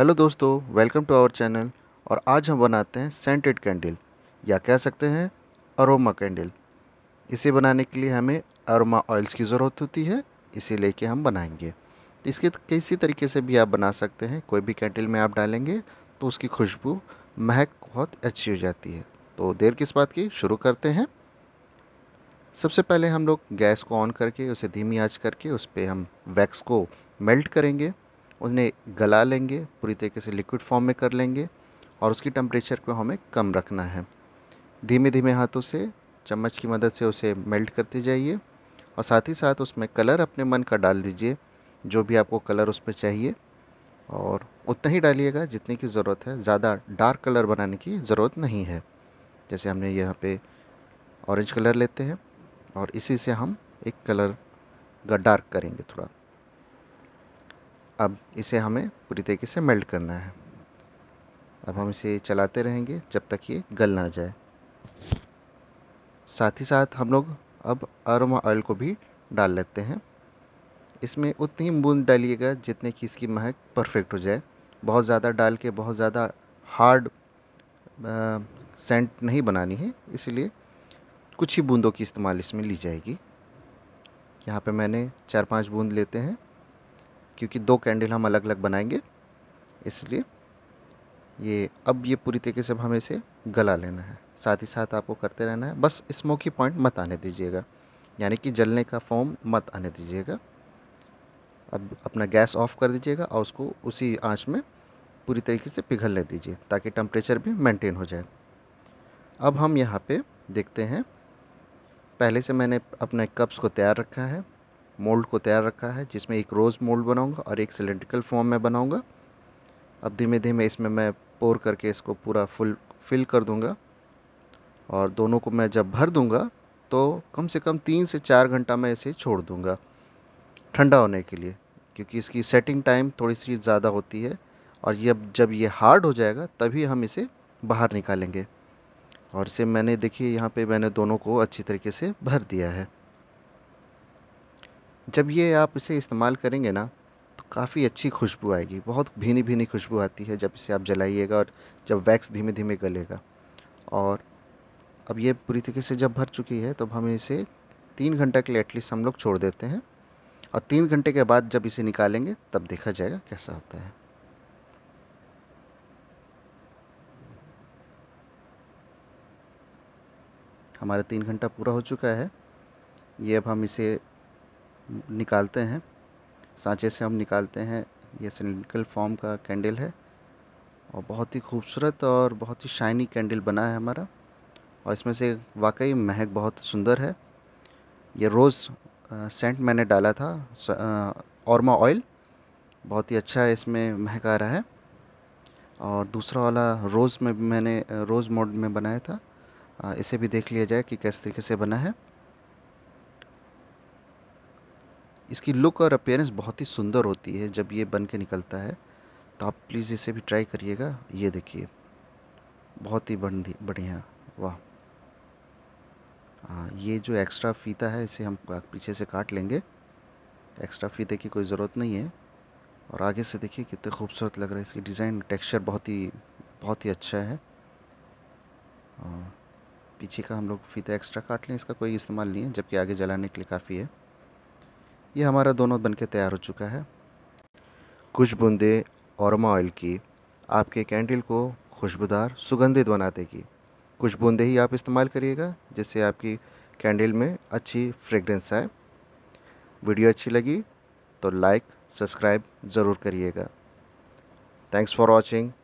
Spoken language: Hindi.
हेलो दोस्तों वेलकम टू आवर चैनल और आज हम बनाते हैं सेंटेड कैंडल या कह सकते हैं अरोमा कैंडल इसे बनाने के लिए हमें अरोमा ऑयल्स की ज़रूरत होती है इसे लेके हम बनाएंगे इसके किसी तरीके से भी आप बना सकते हैं कोई भी कैंडल में आप डालेंगे तो उसकी खुशबू महक बहुत अच्छी हो जाती है तो देर किस बात की शुरू करते हैं सबसे पहले हम लोग गैस को ऑन करके उसे धीमी आँच करके उस पर हम वैक्स को मेल्ट करेंगे उन्हें गला लेंगे पूरी तरीके से लिक्विड फॉर्म में कर लेंगे और उसकी टेम्परेचर को हमें कम रखना है धीमे धीमे हाथों से चम्मच की मदद से उसे मेल्ट करते जाइए और साथ ही साथ उसमें कलर अपने मन का डाल दीजिए जो भी आपको कलर उसमें चाहिए और उतना ही डालिएगा जितने की ज़रूरत है ज़्यादा डार्क कलर बनाने की ज़रूरत नहीं है जैसे हमने यहाँ पे ऑरेंज कलर लेते हैं और इसी से हम एक कलर का डार्क करेंगे थोड़ा अब इसे हमें पूरी तरीके से मेल्ट करना है अब हम इसे चलाते रहेंगे जब तक ये गल ना जाए साथ ही साथ हम लोग अब अरोमा ऑयल को भी डाल लेते हैं इसमें उतनी ही बूंद डालिएगा जितने कि इसकी महक परफेक्ट हो जाए बहुत ज़्यादा डाल के बहुत ज़्यादा हार्ड सेंट नहीं बनानी है इसलिए कुछ ही बूंदों की इस्तेमाल इसमें ली जाएगी यहाँ पे मैंने चार पांच बूंद लेते हैं क्योंकि दो कैंडल हम अलग अलग बनाएंगे इसलिए ये अब ये पूरी तरीके से हमें इसे गला लेना है साथ ही साथ आपको करते रहना है बस स्मोकी पॉइंट मत आने दीजिएगा यानी कि जलने का फॉर्म मत आने दीजिएगा अब अपना गैस ऑफ कर दीजिएगा और उसको उसी आंच में पूरी तरीके से पिघलने दीजिए ताकि टम्परेचर भी मेंटेन हो जाए अब हम यहाँ पे देखते हैं पहले से मैंने अपने कप्स को तैयार रखा है मोल्ड को तैयार रखा है जिसमें एक रोज़ मोल्ड बनाऊंगा और एक सिलेंड्रिकल फॉर्म में बनाऊंगा अब धीमे धीमे इसमें मैं पोर करके इसको पूरा फुल फिल कर दूंगा और दोनों को मैं जब भर दूंगा तो कम से कम तीन से चार घंटा मैं इसे छोड़ दूंगा ठंडा होने के लिए क्योंकि इसकी सेटिंग टाइम थोड़ी सी ज़्यादा होती है और ये जब ये हार्ड हो जाएगा तभी हम इसे बाहर निकालेंगे और इसे मैंने देखिए यहाँ पे मैंने दोनों को अच्छी तरीके से भर दिया है जब ये आप इसे इस्तेमाल करेंगे ना तो काफ़ी अच्छी खुशबू आएगी बहुत भीनी भीनी खुशबू आती है जब इसे आप जलाइएगा और जब वैक्स धीमे धीमे गलेगा और अब ये पूरी तरीके से जब भर चुकी है तब तो हम इसे तीन घंटा के लिए एटलीस्ट हम लोग छोड़ देते हैं और तीन घंटे के बाद जब इसे निकालेंगे तब देखा जाएगा कैसा होता है हमारा तीन घंटा पूरा हो चुका है ये अब हम इसे निकालते हैं सांचे से हम निकालते हैं ये सिलिंड्रिकल फॉर्म का कैंडल है और बहुत ही खूबसूरत और बहुत ही शाइनी कैंडल बना है हमारा और इसमें से वाकई महक बहुत सुंदर है ये रोज़ सेंट मैंने डाला था औरमा ऑयल बहुत ही अच्छा इसमें महक आ रहा है और दूसरा वाला रोज़ में मैंने रोज़ मोड में बनाया था इसे भी देख लिया जाए कि किस तरीके से बना है इसकी लुक और अपेयरेंस बहुत ही सुंदर होती है जब ये बन के निकलता है तो आप प्लीज़ इसे भी ट्राई करिएगा ये देखिए बहुत ही बढ़िया वाह हाँ ये जो एक्स्ट्रा फीता है इसे हम पीछे से काट लेंगे एक्स्ट्रा फीते की कोई ज़रूरत नहीं है और आगे से देखिए कितने खूबसूरत लग रहा है इसकी डिज़ाइन टेक्सचर बहुत ही बहुत ही अच्छा है हाँ, पीछे का हम लोग फीता एक्स्ट्रा काट लें इसका कोई इस्तेमाल नहीं है जबकि आगे जलाने के लिए काफ़ी है ये हमारा दोनों बनके तैयार हो चुका है कुछ बूंदें औरमा ऑयल की आपके कैंडल को खुशबूदार सुगंधित बना देगी कुछ बूंदें ही आप इस्तेमाल करिएगा जिससे आपकी कैंडल में अच्छी फ्रेगरेंस आए वीडियो अच्छी लगी तो लाइक सब्सक्राइब ज़रूर करिएगा थैंक्स फॉर वॉचिंग